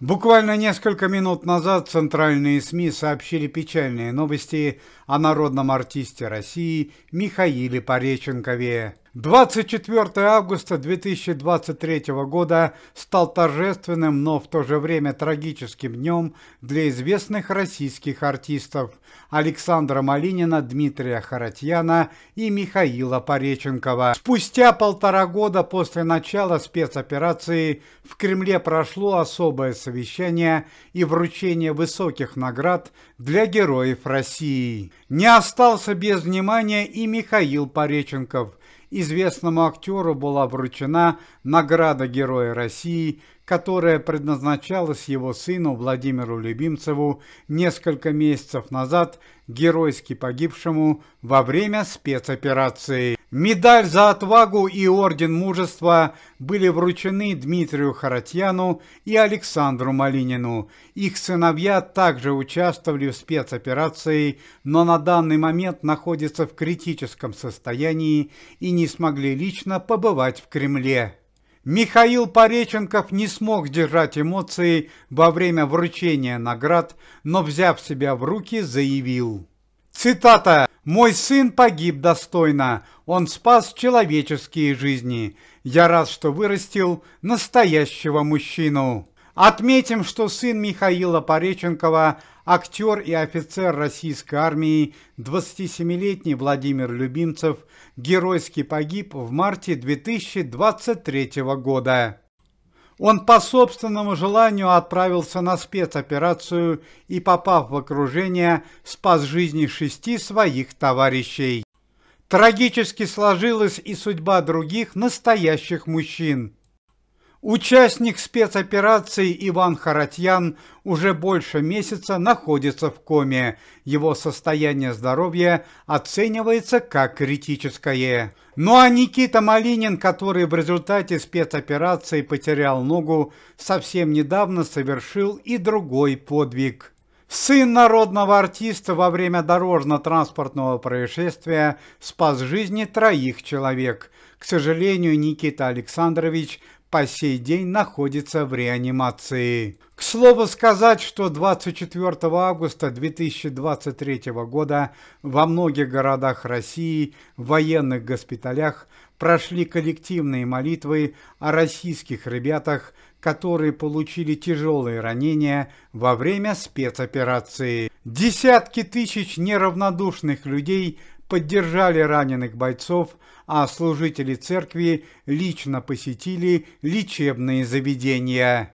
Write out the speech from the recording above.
Буквально несколько минут назад центральные СМИ сообщили печальные новости о народном артисте России Михаиле Пореченкове. 24 августа 2023 года стал торжественным, но в то же время трагическим днем для известных российских артистов Александра Малинина, Дмитрия Харатьяна и Михаила Пореченкова. Спустя полтора года после начала спецоперации в Кремле прошло особое совещание и вручение высоких наград для героев России. Не остался без внимания и Михаил Пореченков – известному актеру была вручена награда Героя России которое предназначалось его сыну Владимиру Любимцеву несколько месяцев назад, геройски погибшему во время спецоперации. Медаль за отвагу и Орден Мужества были вручены Дмитрию Харатьяну и Александру Малинину. Их сыновья также участвовали в спецоперации, но на данный момент находятся в критическом состоянии и не смогли лично побывать в Кремле. Михаил Пореченков не смог сдержать эмоции во время вручения наград, но, взяв себя в руки, заявил. Цитата. «Мой сын погиб достойно. Он спас человеческие жизни. Я рад, что вырастил настоящего мужчину». Отметим, что сын Михаила Пореченкова – актер и офицер российской армии, 27-летний Владимир Любимцев, геройски погиб в марте 2023 года. Он по собственному желанию отправился на спецоперацию и, попав в окружение, спас жизни шести своих товарищей. Трагически сложилась и судьба других настоящих мужчин. Участник спецоперации Иван Харатьян уже больше месяца находится в коме. Его состояние здоровья оценивается как критическое. Ну а Никита Малинин, который в результате спецоперации потерял ногу, совсем недавно совершил и другой подвиг. Сын народного артиста во время дорожно-транспортного происшествия спас жизни троих человек. К сожалению, Никита Александрович – по сей день находится в реанимации. К слову сказать, что 24 августа 2023 года во многих городах России в военных госпиталях прошли коллективные молитвы о российских ребятах, которые получили тяжелые ранения во время спецоперации. Десятки тысяч неравнодушных людей поддержали раненых бойцов, а служители церкви лично посетили лечебные заведения.